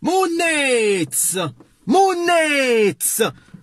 Moon Nates!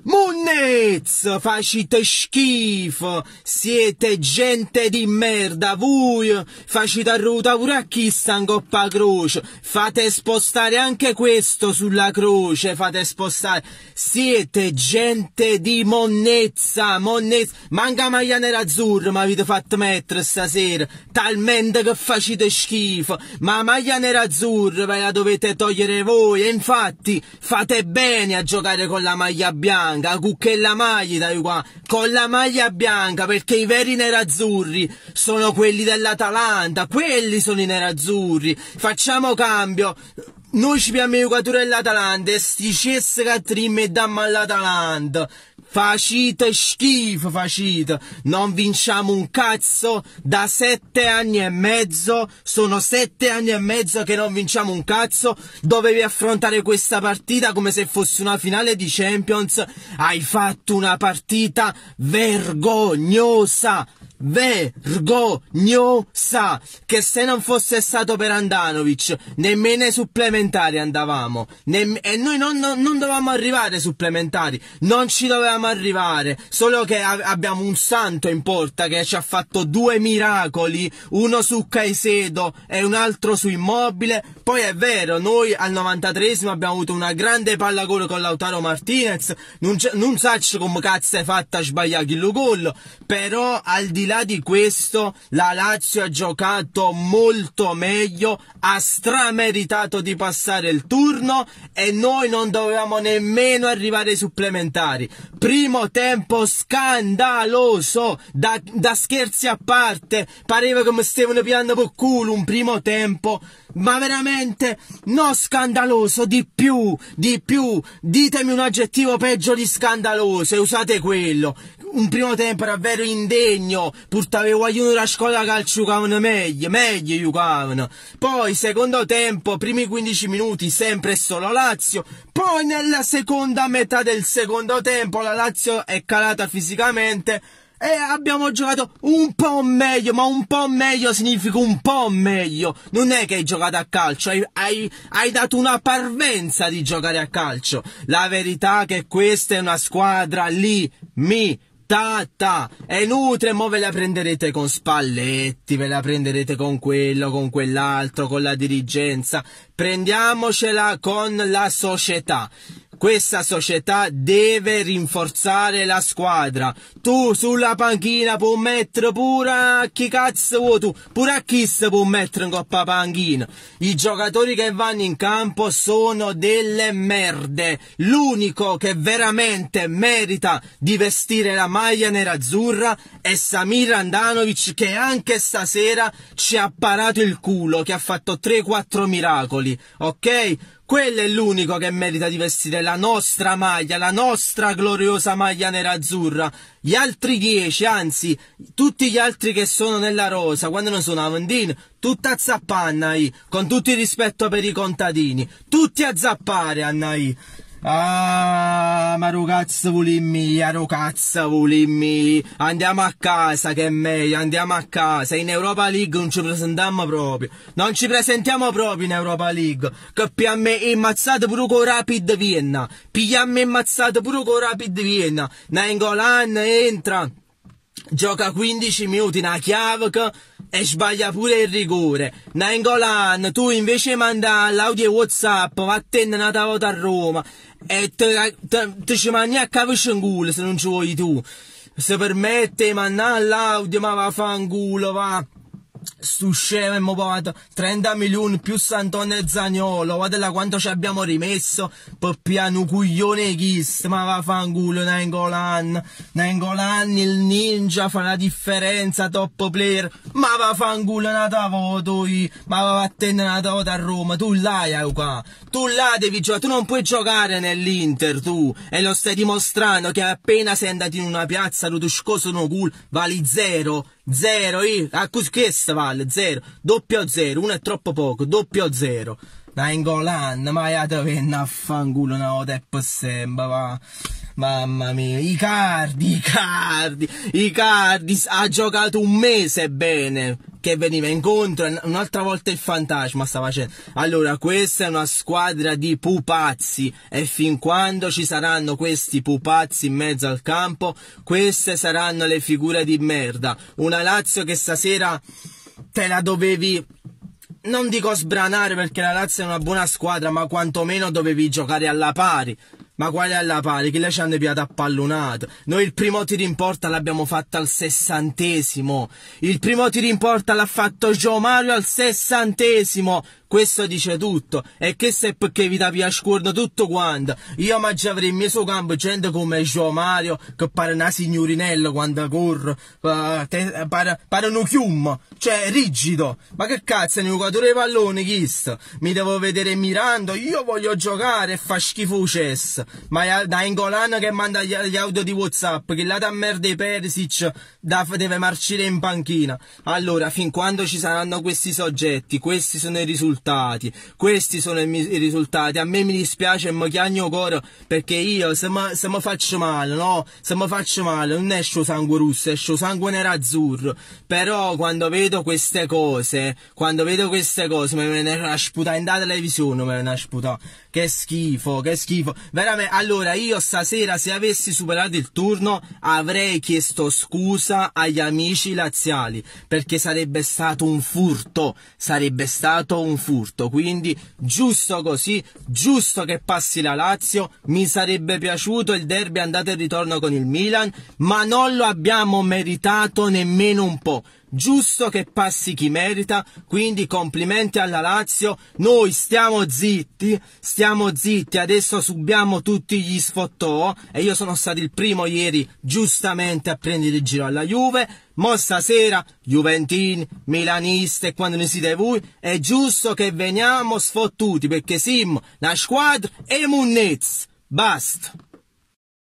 Munnez, facite schifo, siete gente di merda, voi facite arrutare a chi sta coppa croce, fate spostare anche questo sulla croce, fate spostare, siete gente di monnezza, monnezza, manca maglia nera azzurra mi avete fatto mettere stasera, talmente che facite schifo, ma maglia nera azzurra ve la dovete togliere voi, e infatti fate bene a giocare con la maglia bianca, bianca, ah, la maglia dai qua, con la maglia bianca, perché i veri nerazzurri sono quelli dell'Atalanta, quelli sono i nerazzurri. Facciamo cambio. Noi ci abbiamo i giocatori dell'Atalanta e sti cesse che trim e damma all'Atalanta. Facite schifo, facite. Non vinciamo un cazzo. Da sette anni e mezzo, sono sette anni e mezzo che non vinciamo un cazzo. Dovevi affrontare questa partita come se fosse una finale di Champions. Hai fatto una partita vergognosa vergognosa che se non fosse stato per Andanovic nemmeno ai supplementari andavamo Nemm- e noi non, non, non, dovevamo arrivare ai supplementari non ci dovevamo arrivare solo che a- abbiamo un santo in porta che ci ha fatto due miracoli uno su Caicedo e un altro su Immobile poi è vero noi al 93 abbiamo avuto una grande palla gol con Lautaro Martinez non, c- non saccio come cazzo è fatta a sbagliare il gol però al di là là di questo, la Lazio ha giocato molto meglio, ha strameritato di passare il turno e noi non dovevamo nemmeno arrivare ai supplementari. Primo tempo scandaloso, da, da scherzi a parte, pareva come stavano piando per culo un primo tempo, ma veramente no scandaloso, di più, di più, ditemi un aggettivo peggio di scandaloso e usate quello un primo tempo era vero indegno, purtroppo i guaglioni alla scuola giocavano meglio, meglio giocavano. Poi secondo tempo, primi 15 minuti sempre solo Lazio, poi nella seconda metà del secondo tempo la Lazio è calata fisicamente e abbiamo giocato un po' meglio, ma un po' meglio significa un po' meglio. Non è che hai giocato a calcio, hai, hai, hai dato una parvenza di giocare a calcio. La verità è che questa è una squadra lì, mi Tatta, è inutile, mo ve la prenderete con Spalletti, ve la prenderete con quello, con quell'altro, con la dirigenza. Prendiamocela con la società. Questa società deve rinforzare la squadra. Tu sulla panchina puoi mettere pure a chi cazzo vuoi tu, pure a chi si può mettere in coppa panchina. I giocatori che vanno in campo sono delle merde. L'unico che veramente merita di vestire la maglia nerazzurra è Samir Andanovic che anche stasera ci ha parato il culo, che ha fatto 3-4 miracoli, ok? Quello è l'unico che merita di vestire la nostra maglia, la nostra gloriosa maglia nerazzurra. Gli altri dieci, anzi, tutti gli altri che sono nella rosa, quando non sono Avendin, tutta a zappare, Annai, con tutto il rispetto per i contadini. Tutti a zappare, Annai. Ah, ma ragazzo volimmi, ah, ragazzo volimmi. Andiamo a casa che è meglio, andiamo a casa. In Europa League non ci presentiamo proprio. Non ci presentiamo proprio in Europa League. Che piamme immazzato pure con Rapid Vienna. Pigliamme immazzato pure con Rapid Vienna. Nengolan entra gioca 15 minuti una Chiavc e sbaglia pure il rigore. Nangolan, tu invece manda l'audio e Whatsapp, vattene una volta a Roma e ti ci mangi a capisci in culo se non ci vuoi tu. Se permette, manda l'audio ma va a fa un culo, va stu scemo e immopato, 30 milioni più Santone e Zagnolo, guardala quanto ci abbiamo rimesso, per piano cuglione chist, ma vaffanculo Nengolan, Nengolan il ninja fa la differenza, top player, ma vaffanculo una tavola ma va a una tavola a Roma, tu là eh, qua, tu l'hai devi giocare, tu non puoi giocare nell'Inter tu, e lo stai dimostrando che appena sei andato in una piazza, lo tuscoso no culo, vali zero, Zero, 0, a questa vale Zero, doppio zero, uno è troppo poco, doppio zero. 0. in Ingolan, ma è da venna a fanculo una volta e poi sembra, va. Mamma mia, cardi, i cardi, ha giocato un mese bene, che veniva incontro. Un'altra volta il fantasma sta facendo. Allora, questa è una squadra di pupazzi. E fin quando ci saranno questi pupazzi in mezzo al campo, queste saranno le figure di merda. Una Lazio che stasera te la dovevi non dico sbranare perché la Lazio è una buona squadra, ma quantomeno dovevi giocare alla pari. Ma quale alla pari, Chi là ci hanno piato appallonato. Noi il primo tiro in porta l'abbiamo fatto al sessantesimo. Il primo tiro in porta l'ha fatto Gio Mario al sessantesimo. Questo dice tutto. E questo è perché vi vi ascolto tutto quanto. Io oggi avrei in mio campo gente come Gio Mario, che pare una signorinella quando corre, uh, te, pare, pare un chium, cioè rigido. Ma che cazzo è un giocatore di pallone chiesto? Mi devo vedere mirando, io voglio giocare e fa schifo cess. Ma è da Ingolano che manda gli, gli, audio di Whatsapp, che là da merda i Perisic da, deve marcire in panchina. Allora, fin quando ci saranno questi soggetti, questi sono i risultati risultati. Questi sono i, i risultati. A me mi dispiace e mi chiagno coro perché io se mi faccio male, no? Se mi faccio male non esce sangue russo, esce sangue nero azzurro. Però quando vedo queste cose, quando vedo queste cose, mi viene a sputare in televisione, mi viene a sputare. Che schifo, che schifo. Veramente, allora io stasera se avessi superato il turno avrei chiesto scusa agli amici laziali perché sarebbe stato un furto, sarebbe stato un furto furto, quindi giusto così, giusto che passi la Lazio, mi sarebbe piaciuto il derby andata e ritorno con il Milan, ma non lo abbiamo meritato nemmeno un po' giusto che passi chi merita, quindi complimenti alla Lazio, noi stiamo zitti, stiamo zitti, adesso subiamo tutti gli sfottò e io sono stato il primo ieri giustamente a prendere il giro alla Juve, mo stasera Juventini, Milaniste, quando ne siete voi, è giusto che veniamo sfottuti perché sim, la squadra e munnez, basta.